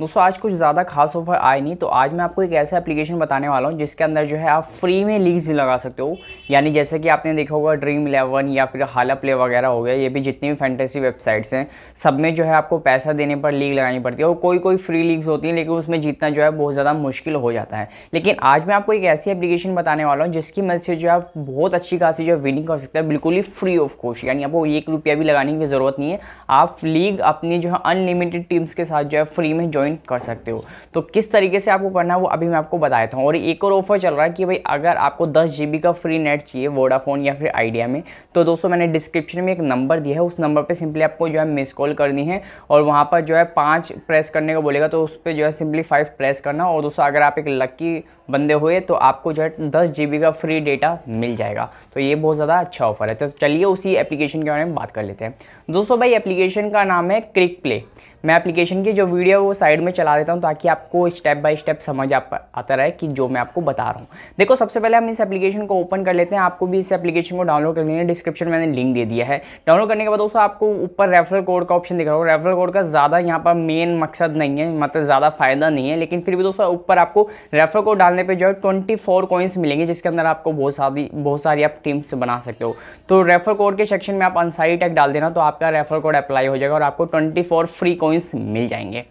दोस्तों आज कुछ ज़्यादा खास ऑफर आए नहीं तो आज मैं आपको एक ऐसा एप्लीकेशन बताने वाला हूँ जिसके अंदर जो है आप फ्री में लीग्स लगा सकते हो यानी जैसे कि आपने देखा होगा ड्रीम इलेवन या फिर हाला प्ले वगैरह हो गया ये भी जितनी भी फैंटेसी वेबसाइट्स हैं सब में जो है आपको पैसा देने पर लीग लगानी पड़ती है और कोई कोई फ्री लीग्स होती हैं लेकिन उसमें जीतना जो है बहुत ज़्यादा मुश्किल हो जाता है लेकिन आज मैं आपको एक ऐसी एप्लीकेशन बताने वाला हूँ जिसकी मदद से जो आप बहुत अच्छी खासी जो है विनिंग कर सकते हैं बिल्कुल ही फ्री ऑफ कॉस्ट यानी आपको एक रुपया भी लगाने की ज़रूरत नहीं है आप लीग अपनी जो है अनलिमिटेड टीम्स के साथ जो है फ्री में ज्वाइन ज्वाइन कर सकते हो तो किस तरीके से आपको करना है वो अभी मैं आपको बता देता हूँ और एक और ऑफर चल रहा है कि भाई अगर आपको दस जी का फ्री नेट चाहिए वोडाफोन या फिर आइडिया में तो दोस्तों मैंने डिस्क्रिप्शन में एक नंबर दिया है उस नंबर पर सिंपली आपको जो है मिस कॉल करनी है और वहाँ पर जो है पाँच प्रेस करने को बोलेगा तो उस पर जो है सिंपली फाइव प्रेस करना और दोस्तों अगर आप एक लक्की बंदे हुए तो आपको जो है दस जी का फ्री डेटा मिल जाएगा तो ये बहुत ज़्यादा अच्छा ऑफर है तो चलिए उसी एप्लीकेशन के बारे में बात कर लेते हैं दोस्तों भाई एप्लीकेशन का नाम है क्रिक प्ले मैं एप्लीकेशन की जो वीडियो वो साइड में चला देता हूँ ताकि आपको स्टेप बाय स्टेप समझ आप आता रहे कि जो मैं आपको बता रहा हूँ देखो सबसे पहले हम इस एप्लीकेशन को ओपन कर लेते हैं आपको भी इस एप्लीकेशन को डाउनलोड कर लेना डिस्क्रिप्शन मैंने लिंक दे दिया है डाउनलोड करने के बाद दोस्तों आपको ऊपर रेफरल कोड का ऑप्शन दिख रहा होगा रेफरल कोड का ज़्यादा यहाँ पर मेन मकसद नहीं है मतलब ज़्यादा फायदा नहीं है लेकिन फिर भी दोस्तों ऊपर आपको रेफरल कोड डालने पर जो है ट्वेंटी फोर कॉइन्स मिलेंगे जिसके अंदर आपको बहुत सारी बहुत सारी आप टीम्स बना सकते हो तो रेफर कोड के सेक्शन में आप अनसाइड टैक्ट डाल देना तो आपका रेफर कोड अप्लाई हो जाएगा और आपको ट्वेंटी फ्री कॉइन कॉइन्स मिल जाएंगे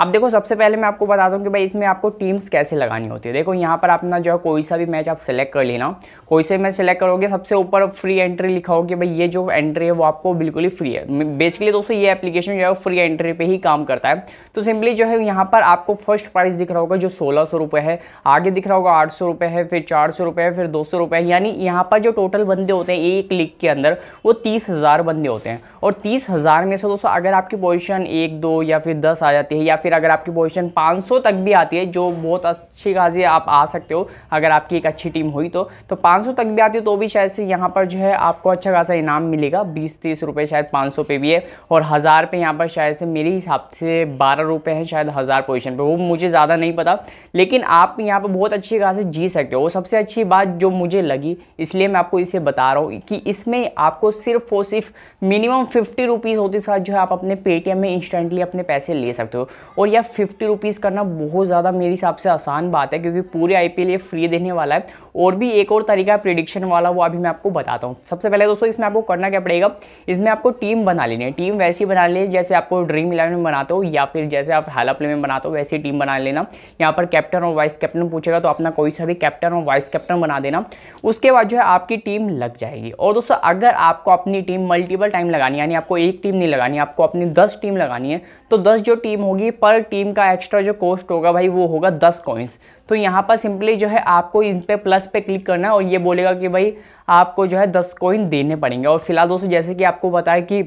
आप देखो सबसे पहले मैं आपको बता दूँ कि भाई इसमें आपको टीम्स कैसे लगानी होती है देखो यहाँ पर अपना जो है कोई सा भी मैच आप सेलेक्ट कर लेना कोई से मैच सेलेक्ट करोगे सबसे ऊपर फ्री एंट्री लिखा हो कि भाई ये जो एंट्री है वो आपको बिल्कुल ही फ्री है बेसिकली दोस्तों ये एप्लीकेशन जो है फ्री एंट्री पर ही काम करता है तो सिंपली जो है यहाँ पर आपको फर्स्ट प्राइस दिख रहा होगा जो सोलह सौ रुपये है आगे दिख रहा होगा आठ सौ रुपये है फिर चार सौ रुपये है फिर दो सौ रुपये यानी यहाँ पर जो टोटल बंदे होते हैं एक लीग के अंदर वो तीस हज़ार बंदे होते हैं और तीस हज़ार में से दोस्तों अगर आपकी पोजिशन एक दो या फिर दस आ जाती है या फिर फिर अगर आपकी पोजिशन पाँच तक भी आती है जो बहुत अच्छी खासी आप आ सकते हो अगर आपकी एक अच्छी टीम हुई तो तो 500 तक भी आती है तो भी शायद से यहाँ पर जो है आपको अच्छा खासा इनाम मिलेगा बीस तीस रुपये शायद पाँच सौ पे भी है और हज़ार पे यहाँ पर शायद से मेरे हिसाब से बारह रुपये हैं शायद हज़ार पोजिशन पर वो मुझे ज़्यादा नहीं पता लेकिन आप यहाँ पर बहुत अच्छी खासी जी सकते हो सबसे अच्छी बात जो मुझे लगी इसलिए मैं आपको इसे बता रहा हूँ कि इसमें आपको सिर्फ और सिर्फ मिनिमम फिफ्टी रुपीज़ होते साथ जो है आप अपने पेटीएम में इंस्टेंटली अपने पैसे ले सकते हो और यह फिफ्टी रुपीज़ करना बहुत ज़्यादा मेरे हिसाब से आसान बात है क्योंकि पूरे आई पी फ्री देने वाला है और भी एक और तरीका है प्रिडिक्शन वाला वो अभी मैं आपको बताता हूँ सबसे पहले दोस्तों इसमें आपको करना क्या पड़ेगा इसमें आपको टीम बना लेनी है टीम वैसी बना लेनी जैसे आपको ड्रीम इलेवन में बनाते हो या फिर जैसे आप हैला प्ले में बनाते हो वैसी टीम बना लेना यहाँ पर कैप्टन और वाइस कैप्टन पूछेगा तो अपना कोई सा भी कैप्टन और वाइस कैप्टन बना देना उसके बाद जो है आपकी टीम लग जाएगी और दोस्तों अगर आपको अपनी टीम मल्टीपल टाइम लगानी यानी आपको एक टीम नहीं लगानी आपको अपनी दस टीम लगानी है तो दस जो टीम होगी पर पर टीम का एक्स्ट्रा जो कॉस्ट होगा भाई वो होगा दस कॉइन्स तो यहाँ पर सिंपली जो है आपको इन पर प्लस पे क्लिक करना है और ये बोलेगा कि भाई आपको जो है दस कॉइन देने पड़ेंगे और फिलहाल दोस्तों जैसे कि आपको बताया कि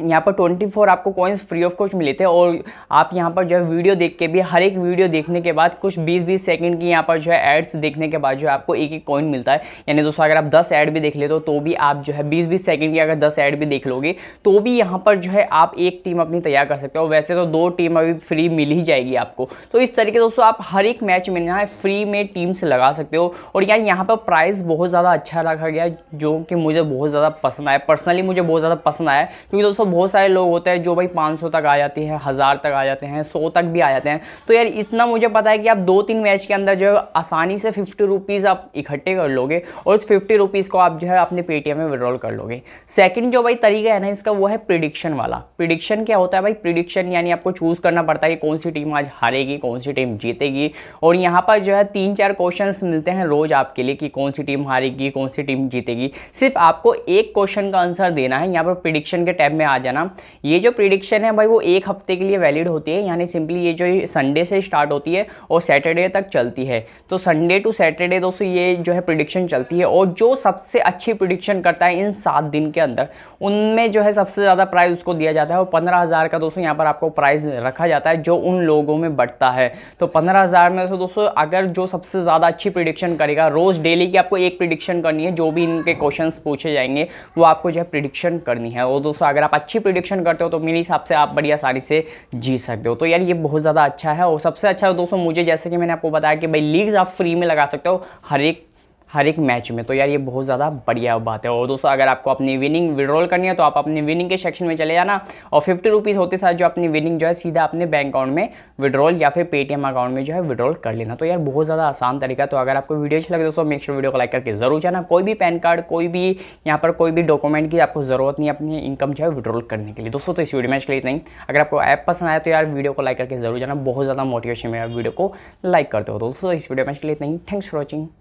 यहाँ पर 24 आपको कॉइन्स फ्री ऑफ कॉस्ट मिले थे और आप यहाँ पर जो है वीडियो देख के भी हर एक वीडियो देखने के बाद कुछ 20-20 सेकंड की यहाँ पर जो है एड्स देखने के बाद जो है आपको एक एक कॉइन मिलता है यानी दोस्तों अगर आप 10 ऐड भी देख लेते हो तो भी आप जो है 20-20 सेकंड की अगर 10 ऐड भी देख लोगे तो भी यहाँ पर जो है आप एक टीम अपनी तैयार कर सकते हो वैसे तो दो टीम अभी फ्री मिल ही जाएगी आपको तो इस तरीके दोस्तों आप हर एक मैच में यहाँ फ्री में टीम्स लगा सकते हो और यार यहाँ पर प्राइस बहुत ज़्यादा अच्छा रखा गया जो कि मुझे बहुत ज़्यादा पसंद आया पर्सनली मुझे बहुत ज़्यादा पसंद आया क्योंकि दोस्तों दोस्तों बहुत सारे लोग होते हैं जो भाई पाँच तक आ जाती है हज़ार तक आ जाते हैं सौ तक भी आ जाते हैं तो यार इतना मुझे पता है कि आप दो तीन मैच के अंदर जो है आसानी से फिफ्टी रुपीज़ आप इकट्ठे कर लोगे और उस फिफ्टी रुपीज़ को आप जो है अपने पेटीएम में विड्रॉल कर लोगे सेकेंड जो भाई तरीका है ना इसका वो है प्रिडिक्शन वाला प्रिडिक्शन क्या होता है भाई प्रिडिक्शन यानी आपको चूज़ करना पड़ता है कि कौन सी टीम आज हारेगी कौन सी टीम जीतेगी और यहाँ पर जो है तीन चार क्वेश्चन मिलते हैं रोज़ आपके लिए कि कौन सी टीम हारेगी कौन सी टीम जीतेगी सिर्फ आपको एक क्वेश्चन का आंसर देना है यहाँ पर प्रिडिक्शन के टैब में आ जाना ये जो प्रिडिक्शन है भाई वो एक हफ्ते के लिए वैलिड होती है यानी सिंपली ये जो संडे से स्टार्ट होती है और सैटरडे तक चलती है तो संडे टू सैटरडे दोस्तों ये जो है प्रिडिक्शन चलती है और जो सबसे अच्छी प्रिडिक्शन करता है इन सात दिन के अंदर उनमें जो है सबसे ज़्यादा प्राइज़ उसको दिया जाता है और पंद्रह का दोस्तों यहाँ पर आपको प्राइज़ रखा जाता है जो उन लोगों में बढ़ता है तो पंद्रह में से दोस्तों अगर जो सबसे ज़्यादा अच्छी प्रिडिक्शन करेगा रोज़ डेली की आपको एक प्रिडिक्शन करनी है जो भी इनके क्वेश्चन पूछे जाएंगे वो आपको जो है प्रिडिक्शन करनी है और दोस्तों अगर आप अच्छी प्रिडिक्शन करते हो तो मेरे हिसाब से आप बड़ी आसानी से जीत सकते हो तो यार ये बहुत ज़्यादा अच्छा है और सबसे अच्छा दोस्तों मुझे जैसे कि मैंने आपको बताया कि भाई लीग्स आप फ्री में लगा सकते हो हर एक हर एक मैच में तो यार ये बहुत ज़्यादा बढ़िया बात है और दोस्तों अगर आपको अपनी विनिंग विड्रॉल करनी है तो आप अपनी विनिंग के सेक्शन में चले जाना और फिफ्टी रुपीज़ होते साथ जो अपनी विनिंग जो है सीधा अपने बैंक अकाउंट में विड्रॉल या फिर पेटीएम अकाउंट में जो है विड्रॉल कर लेना तो यार बहुत ज़्यादा आसान तरीका तो अगर आपको वीडियो अच्छी लगे दोस्तों मेक वीडियो को लाइक करके जरूर जाना कोई भी पैन कार्ड कोई भी यहाँ पर कोई भी डॉक्यूमेंट की आपको ज़रूरत नहीं अपनी इनकम जो है विड्रॉल करने के लिए दोस्तों तो इस वीडियो में इसके लिए इतना ही अगर आपको ऐप पसंद आया तो यार वीडियो को लाइक करके जरूर जाना बहुत ज़्यादा मोटिवेशन मेरा वीडियो को लाइक करते हो दोस्तों इस वीडियो में इसके लिए इतना ही थैंक्स फॉर वॉचिंग